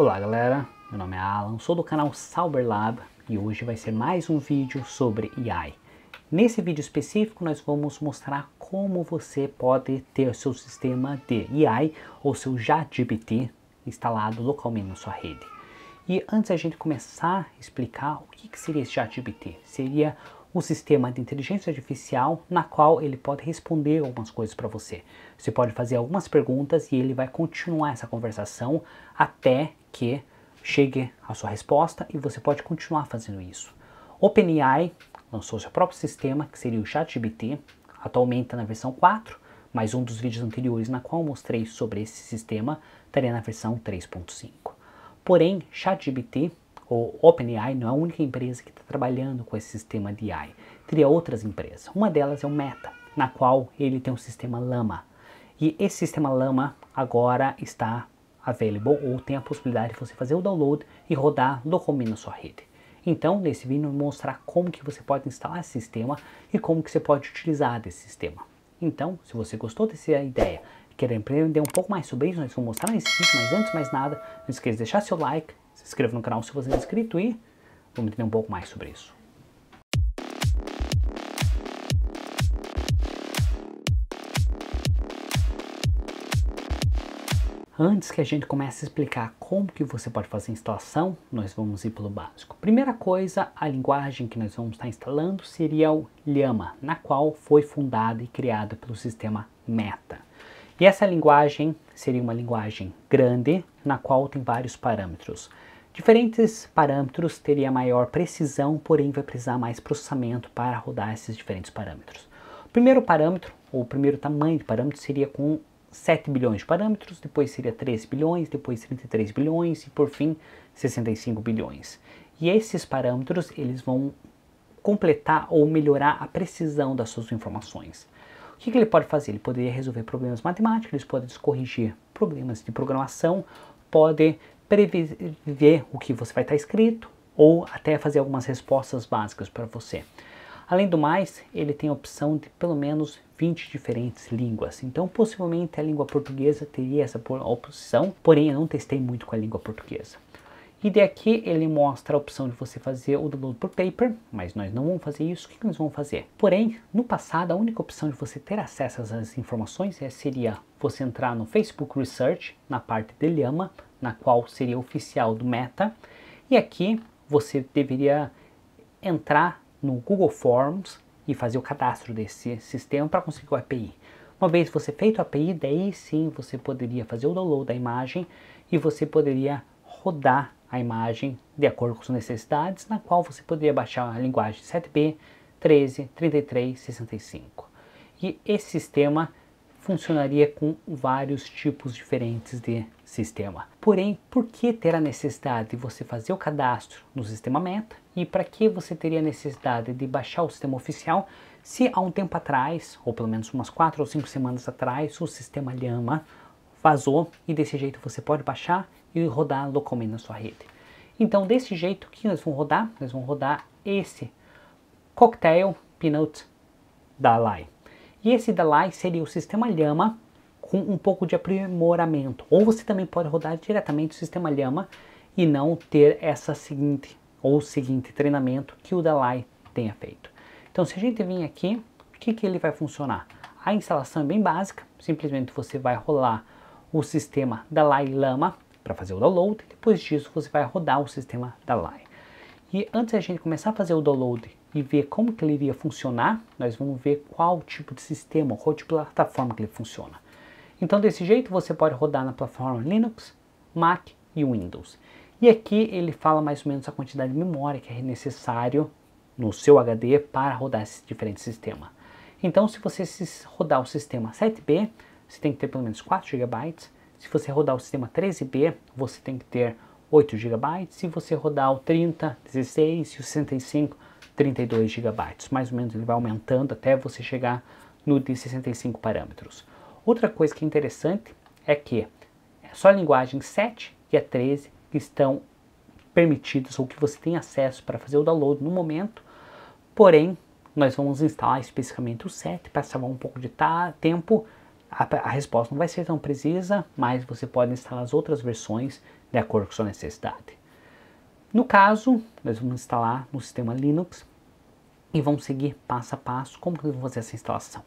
Olá galera, meu nome é Alan, sou do canal Sauber Lab e hoje vai ser mais um vídeo sobre AI. Nesse vídeo específico nós vamos mostrar como você pode ter seu sistema de AI ou seu JGPT instalado localmente na sua rede. E antes a gente começar a explicar o que, que seria esse JGPT, seria um sistema de inteligência artificial na qual ele pode responder algumas coisas para você. Você pode fazer algumas perguntas e ele vai continuar essa conversação até que chegue a sua resposta e você pode continuar fazendo isso. OpenAI lançou seu próprio sistema, que seria o ChatGPT, atualmente está na versão 4, mas um dos vídeos anteriores na qual mostrei sobre esse sistema estaria na versão 3.5. Porém, ChatGPT o OpenAI não é a única empresa que está trabalhando com esse sistema de AI. Teria outras empresas. Uma delas é o Meta, na qual ele tem um sistema Lama. E esse sistema Lama agora está available ou tem a possibilidade de você fazer o download e rodar local na sua rede. Então, nesse vídeo eu vou mostrar como que você pode instalar esse sistema e como que você pode utilizar desse sistema. Então, se você gostou dessa ideia e quer aprender um pouco mais sobre isso, nós vamos mostrar nesse vídeo, mas antes de mais nada, não esqueça de deixar seu like, se inscreva no canal se você não é inscrito e vamos entender um pouco mais sobre isso. Antes que a gente comece a explicar como que você pode fazer a instalação, nós vamos ir pelo básico. Primeira coisa, a linguagem que nós vamos estar instalando seria o Llama, na qual foi fundada e criada pelo sistema Meta. E essa linguagem seria uma linguagem grande, na qual tem vários parâmetros. Diferentes parâmetros teria maior precisão, porém vai precisar mais processamento para rodar esses diferentes parâmetros. O primeiro parâmetro, ou o primeiro tamanho de parâmetro, seria com 7 bilhões de parâmetros, depois seria 3 bilhões, depois 33 bilhões e por fim 65 bilhões. E esses parâmetros eles vão completar ou melhorar a precisão das suas informações. O que, que ele pode fazer? Ele poderia resolver problemas matemáticos, ele pode corrigir problemas de programação, pode prever o que você vai estar escrito ou até fazer algumas respostas básicas para você. Além do mais, ele tem a opção de pelo menos 20 diferentes línguas, então possivelmente a língua portuguesa teria essa opção, porém eu não testei muito com a língua portuguesa. E daqui ele mostra a opção de você fazer o download por paper, mas nós não vamos fazer isso, o que nós vamos fazer? Porém, no passado, a única opção de você ter acesso às informações eh, seria você entrar no Facebook Research, na parte de Lhama, na qual seria oficial do Meta, e aqui você deveria entrar no Google Forms e fazer o cadastro desse sistema para conseguir o API. Uma vez você feito o API, daí sim você poderia fazer o download da imagem e você poderia rodar a imagem de acordo com suas necessidades, na qual você poderia baixar a linguagem 7B, 13, 33, 65. E esse sistema funcionaria com vários tipos diferentes de sistema. Porém, por que ter a necessidade de você fazer o cadastro no sistema Meta e para que você teria a necessidade de baixar o sistema oficial se há um tempo atrás, ou pelo menos umas 4 ou 5 semanas atrás, o sistema Lhama vazou e desse jeito você pode baixar e rodar localmente na sua rede. Então, desse jeito que nós vamos rodar, nós vamos rodar esse Cocktail da Dalai. E esse Dalai seria o sistema Lhama com um pouco de aprimoramento. Ou você também pode rodar diretamente o sistema Lhama e não ter essa seguinte ou seguinte treinamento que o Dalai tenha feito. Então, se a gente vir aqui, o que, que ele vai funcionar? A instalação é bem básica, simplesmente você vai rolar o sistema Dalai Lama para fazer o download. Depois disso, você vai rodar o sistema Dalai. E antes da gente começar a fazer o download e ver como que ele iria funcionar, nós vamos ver qual tipo de sistema ou tipo de plataforma que ele funciona. Então, desse jeito, você pode rodar na plataforma Linux, Mac e Windows. E aqui ele fala mais ou menos a quantidade de memória que é necessário no seu HD para rodar esse diferente sistema. Então, se você rodar o sistema 7B, você tem que ter pelo menos 4 GB. Se você rodar o sistema 13B, você tem que ter 8 GB. Se você rodar o 30, 16 e o 65, 32 GB. Mais ou menos ele vai aumentando até você chegar no de 65 parâmetros. Outra coisa que é interessante é que é só a linguagem 7 e a 13 que estão permitidos ou que você tem acesso para fazer o download no momento. Porém, nós vamos instalar especificamente o 7, salvar um pouco de tempo a, a, resposta não vai ser tão precisa, mas você pode instalar as outras versões de acordo com sua necessidade. No caso, nós vamos instalar no sistema Linux e vamos seguir passo a passo como que vamos fazer essa instalação.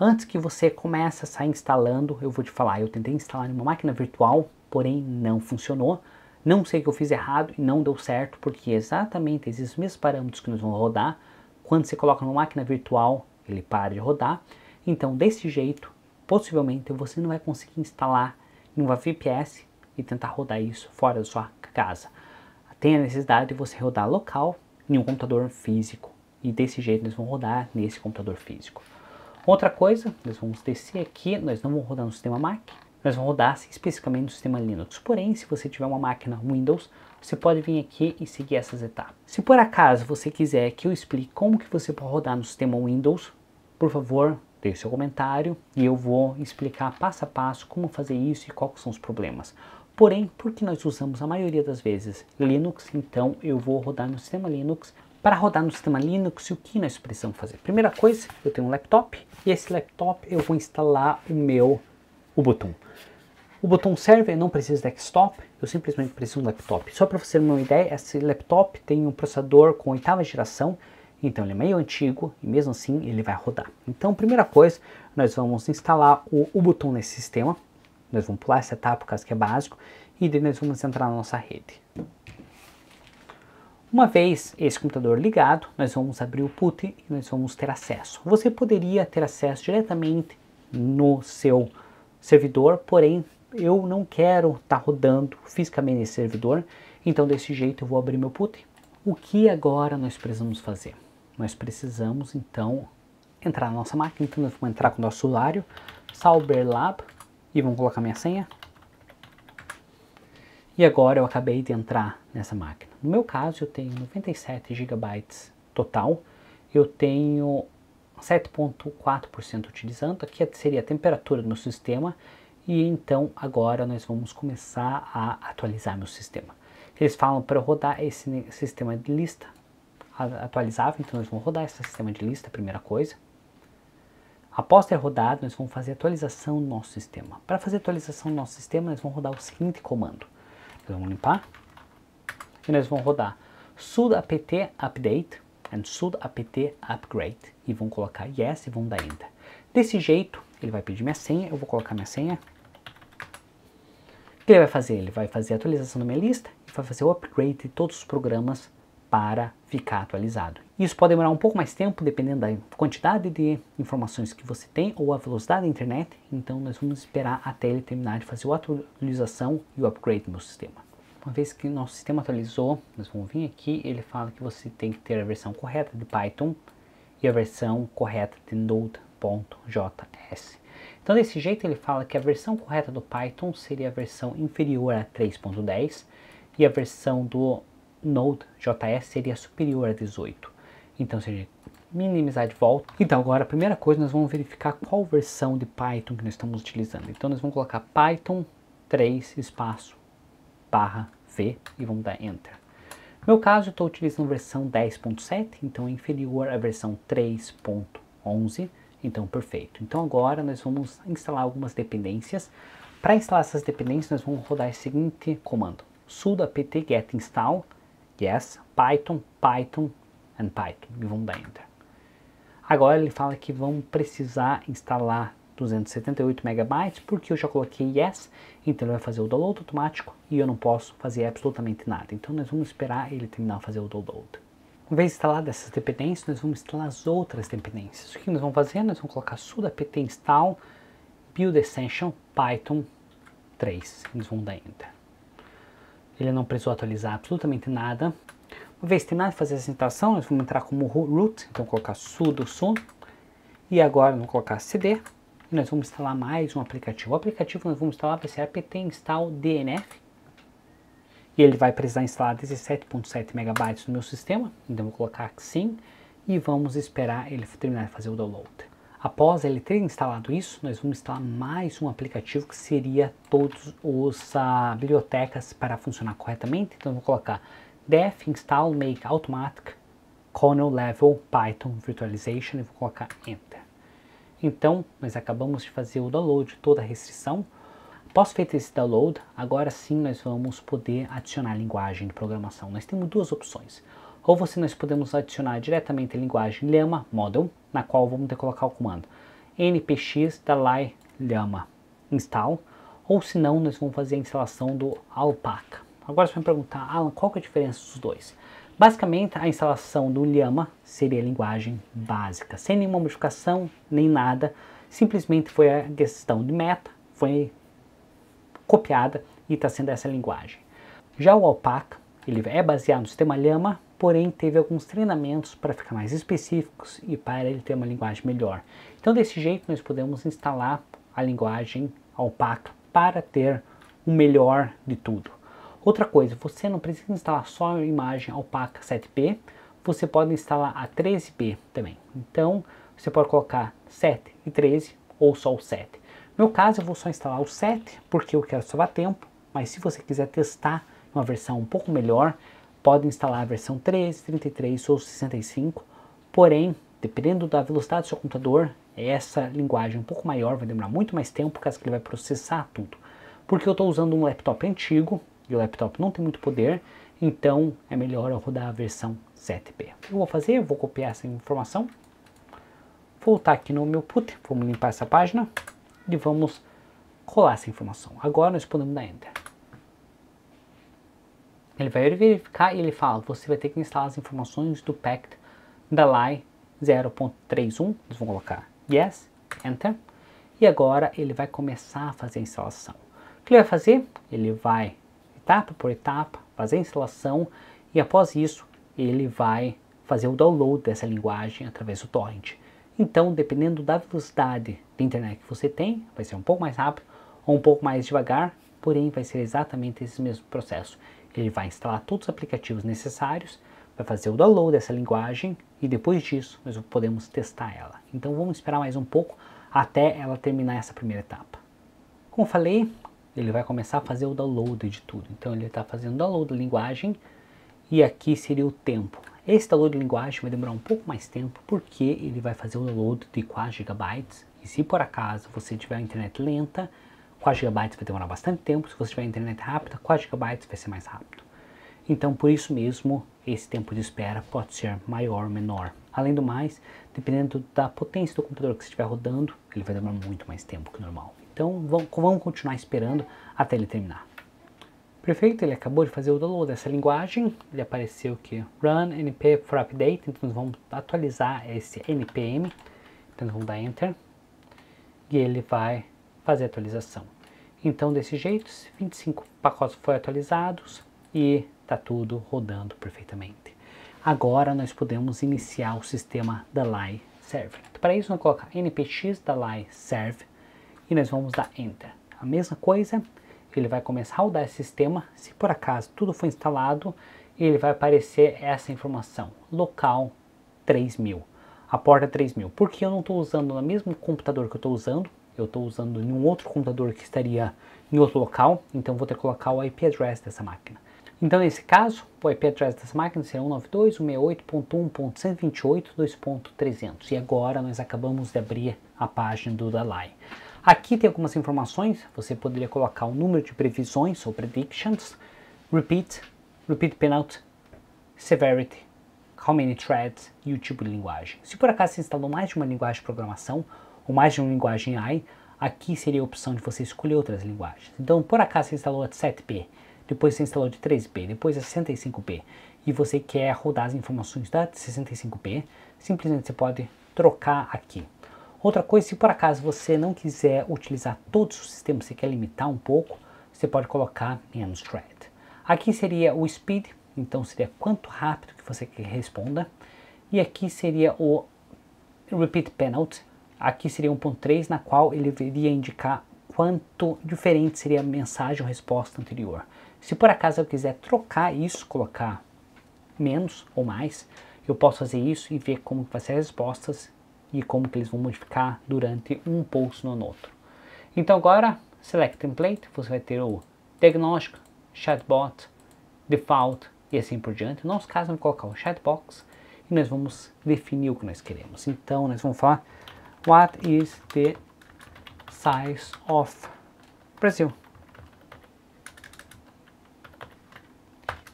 Antes que você comece a sair instalando, eu vou te falar, eu tentei instalar em uma máquina virtual, porém não funcionou. Não sei o que eu fiz errado e não deu certo, porque exatamente esses mesmos parâmetros que nós vamos rodar, quando você coloca numa máquina virtual, ele para de rodar. Então, desse jeito, possivelmente você não vai conseguir instalar em uma VPS e tentar rodar isso fora da sua casa. Tem a necessidade de você rodar local em um computador físico e desse jeito eles vão rodar nesse computador físico. Outra coisa, nós vamos descer aqui, nós não vamos rodar no sistema Mac, nós vamos rodar assim, especificamente no sistema Linux. Porém, se você tiver uma máquina Windows, você pode vir aqui e seguir essas etapas. Se por acaso você quiser que eu explique como que você pode rodar no sistema Windows, por favor, deixe seu comentário e eu vou explicar passo a passo como fazer isso e quais são os problemas. Porém, porque nós usamos a maioria das vezes Linux, então eu vou rodar no sistema Linux. Para rodar no sistema Linux, o que nós precisamos fazer? Primeira coisa, eu tenho um laptop e esse laptop eu vou instalar o meu Ubuntu. O botão server não precisa de desktop, eu simplesmente preciso de um laptop. Só para você ter uma ideia, esse laptop tem um processador com oitava geração então ele é meio antigo e mesmo assim ele vai rodar. Então primeira coisa, nós vamos instalar o Ubuntu nesse sistema. Nós vamos pular essa etapa, caso que é básico, e daí nós vamos entrar na nossa rede. Uma vez esse computador ligado, nós vamos abrir o put e nós vamos ter acesso. Você poderia ter acesso diretamente no seu servidor, porém eu não quero estar tá rodando fisicamente nesse servidor, então desse jeito eu vou abrir meu put. O que agora nós precisamos fazer? Nós precisamos então entrar na nossa máquina, então nós vamos entrar com o nosso usuário, Sauberlab, e vamos colocar minha senha. E agora eu acabei de entrar nessa máquina. No meu caso, eu tenho 97 GB total, eu tenho 7.4% utilizando, aqui seria a temperatura do meu sistema, e então agora nós vamos começar a atualizar meu sistema. Eles falam para rodar esse sistema de lista atualizável, então nós vamos rodar esse sistema de lista, primeira coisa. Após ter rodado, nós vamos fazer atualização do nosso sistema. Para fazer atualização do nosso sistema, nós vamos rodar o seguinte comando. Nós vamos limpar e nós vamos rodar sudo apt update and sudo apt upgrade e vão colocar yes e vão dar enter. Desse jeito, ele vai pedir minha senha, eu vou colocar minha senha. O que ele vai fazer? Ele vai fazer a atualização da minha lista e vai fazer o upgrade de todos os programas para ficar atualizado. Isso pode demorar um pouco mais tempo, dependendo da quantidade de informações que você tem ou a velocidade da internet. Então, nós vamos esperar até ele terminar de fazer a atualização e o upgrade do meu sistema. Uma vez que nosso sistema atualizou, nós vamos vir aqui. Ele fala que você tem que ter a versão correta de Python e a versão correta de Node.js. Então, desse jeito, ele fala que a versão correta do Python seria a versão inferior a 3.10 e a versão do node JS seria superior a 18. Então, se a gente minimizar de volta. Então, agora a primeira coisa, nós vamos verificar qual versão de Python que nós estamos utilizando. Então, nós vamos colocar Python 3 espaço barra V e vamos dar Enter. No meu caso, eu estou utilizando versão 10.7, então é inferior à versão 3.11, então perfeito. Então agora nós vamos instalar algumas dependências. Para instalar essas dependências, nós vamos rodar o seguinte comando, sudo apt get install yes, Python, Python and Python e vão dar enter. Tá? Agora ele fala que vão precisar instalar 278 megabytes porque eu já coloquei yes, então ele vai fazer o download automático e eu não posso fazer absolutamente nada. Então nós vamos esperar ele terminar fazer o download. Uma vez instaladas essas dependências, nós vamos instalar as outras dependências. O que nós vamos fazer? Nós vamos colocar sudo apt install build essential python 3. Eles vão dar enter. Ele não precisou atualizar absolutamente nada. Uma vez terminado de fazer essa instalação, nós vamos entrar como root, então colocar sudo sun. E agora vamos colocar cd. Nós vamos instalar mais um aplicativo. O aplicativo que nós vamos instalar vai ser apt install dnf. E ele vai precisar instalar 17.7 MB no meu sistema. Então vou colocar sim e vamos esperar ele terminar de fazer o download. Após ele ter instalado isso, nós vamos instalar mais um aplicativo que seria todas os ah, bibliotecas para funcionar corretamente. Então eu vou colocar def install make automatic kernel level python virtualization e vou colocar enter. Então, nós acabamos de fazer o download de toda a restrição. Após feito esse download, agora sim nós vamos poder adicionar linguagem de programação. Nós temos duas opções ou você nós podemos adicionar diretamente a linguagem Llama Model, na qual vamos ter que colocar o comando npx dalai llama install, ou se não, nós vamos fazer a instalação do Alpaca. Agora você vai me perguntar, Alan, qual que é a diferença dos dois? Basicamente, a instalação do Llama seria a linguagem básica, sem nenhuma modificação, nem nada. Simplesmente foi a questão de meta, foi copiada e está sendo essa linguagem. Já o Alpaca, ele é baseado no sistema Llama, porém teve alguns treinamentos para ficar mais específicos e para ele ter uma linguagem melhor. Então, desse jeito, nós podemos instalar a linguagem Alpaca para ter o melhor de tudo. Outra coisa, você não precisa instalar só a imagem Alpaca 7P, você pode instalar a 13P também. Então, você pode colocar 7 e 13 ou só o 7. No meu caso, eu vou só instalar o 7 porque eu quero salvar tempo, mas se você quiser testar uma versão um pouco melhor, podem instalar a versão 3, 33 ou 65, porém, dependendo da velocidade do seu computador, essa linguagem um pouco maior vai demorar muito mais tempo, caso que ele vai processar tudo. Porque eu estou usando um laptop antigo, e o laptop não tem muito poder, então é melhor eu rodar a versão 7P. O que eu vou fazer? Eu vou copiar essa informação, voltar aqui no meu put, vamos limpar essa página, e vamos colar essa informação. Agora nós podemos dar Enter. Ele vai verificar e ele fala, você vai ter que instalar as informações do pact da LAI 0.31, eles vão colocar yes, enter, e agora ele vai começar a fazer a instalação. O que ele vai fazer? Ele vai etapa por etapa fazer a instalação e após isso ele vai fazer o download dessa linguagem através do torrent. Então, dependendo da velocidade de internet que você tem, vai ser um pouco mais rápido ou um pouco mais devagar, porém vai ser exatamente esse mesmo processo. Ele vai instalar todos os aplicativos necessários, vai fazer o download dessa linguagem e depois disso nós podemos testar ela. Então vamos esperar mais um pouco até ela terminar essa primeira etapa. Como falei, ele vai começar a fazer o download de tudo. Então ele está fazendo o download da linguagem e aqui seria o tempo. Esse download de linguagem vai demorar um pouco mais tempo porque ele vai fazer o download de 4 GB e se por acaso você tiver a internet lenta, 4 GB vai demorar bastante tempo, se você tiver internet rápida, 4 GB vai ser mais rápido. Então, por isso mesmo, esse tempo de espera pode ser maior ou menor. Além do mais, dependendo da potência do computador que você estiver rodando, ele vai demorar muito mais tempo que normal. Então, vamos continuar esperando até ele terminar. Perfeito, ele acabou de fazer o download dessa linguagem, ele apareceu aqui, run np for update, então nós vamos atualizar esse npm, então vamos dar enter, e ele vai fazer atualização. Então, desse jeito, 25 pacotes foram atualizados e está tudo rodando perfeitamente. Agora, nós podemos iniciar o sistema da Lai Serve. Então, para isso, nós vamos colocar npx da Lai Serve e nós vamos dar Enter. A mesma coisa, ele vai começar a rodar esse sistema. Se por acaso tudo for instalado, ele vai aparecer essa informação, local 3000, a porta 3000. Porque eu não estou usando o mesmo computador que eu estou usando, eu estou usando em um outro computador que estaria em outro local, então vou ter que colocar o IP address dessa máquina. Então, nesse caso, o IP address dessa máquina será 192.168.128.2.300. E agora nós acabamos de abrir a página do Dalai. Aqui tem algumas informações, você poderia colocar o número de previsões ou predictions, repeat, repeat penalty, severity, how many threads e o tipo de linguagem. Se por acaso você instalou mais de uma linguagem de programação, ou mais de uma linguagem AI, aqui seria a opção de você escolher outras linguagens. Então, por acaso você instalou a 7P, depois você instalou de 3P, depois a 65P, e você quer rodar as informações da 65P, simplesmente você pode trocar aqui. Outra coisa, se por acaso você não quiser utilizar todos os sistemas, você quer limitar um pouco, você pode colocar menos thread. Aqui seria o speed, então seria quanto rápido que você quer que responda. E aqui seria o repeat penalty, Aqui seria um ponto 3, na qual ele deveria indicar quanto diferente seria a mensagem ou resposta anterior. Se por acaso eu quiser trocar isso, colocar menos ou mais, eu posso fazer isso e ver como vai ser as respostas e como que eles vão modificar durante um pulso no outro. Então agora, select template, você vai ter o diagnóstico, chatbot, default e assim por diante. No nosso caso, vamos colocar o chatbox e nós vamos definir o que nós queremos. Então, nós vamos falar What is the size of Brasil?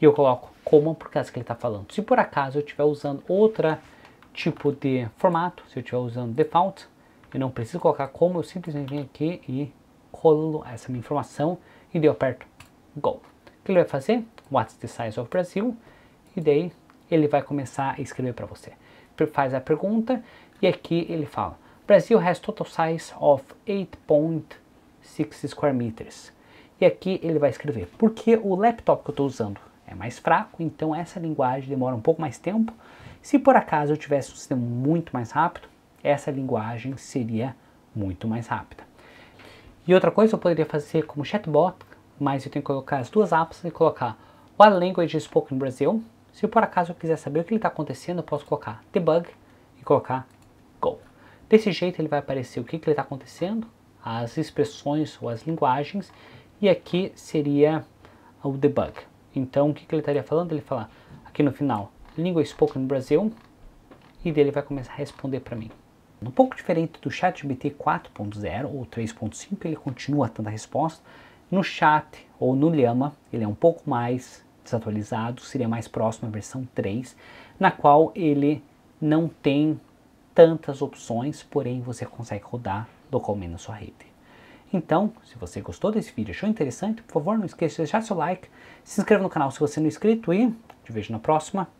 E eu coloco como por causa que ele está falando. Se por acaso eu estiver usando outro tipo de formato, se eu estiver usando default, eu não preciso colocar como, eu simplesmente venho aqui e colo essa minha informação e daí eu aperto Go. O que ele vai fazer? What's the size of Brasil? E daí ele vai começar a escrever para você. Faz a pergunta e aqui ele fala Brazil has total size of 8.6 square meters. E aqui ele vai escrever, porque o laptop que eu estou usando é mais fraco, então essa linguagem demora um pouco mais tempo. Se por acaso eu tivesse um sistema muito mais rápido, essa linguagem seria muito mais rápida. E outra coisa eu poderia fazer como chatbot, mas eu tenho que colocar as duas apps e colocar What Language is Spoken Brazil. Se por acaso eu quiser saber o que está acontecendo, eu posso colocar Debug e colocar Desse jeito ele vai aparecer o que está acontecendo, as expressões ou as linguagens, e aqui seria o debug. Então o que, que ele estaria falando? Ele fala aqui no final, língua spoken no Brasil, e dele vai começar a responder para mim. Um pouco diferente do chat GPT 4.0 ou 3.5, ele continua tendo a resposta. No chat ou no Llama, ele é um pouco mais desatualizado, seria mais próximo à versão 3, na qual ele não tem tantas opções, porém você consegue rodar localmente na sua rede. Então, se você gostou desse vídeo, achou interessante, por favor, não esqueça de deixar seu like, se inscreva no canal se você não é inscrito e te vejo na próxima.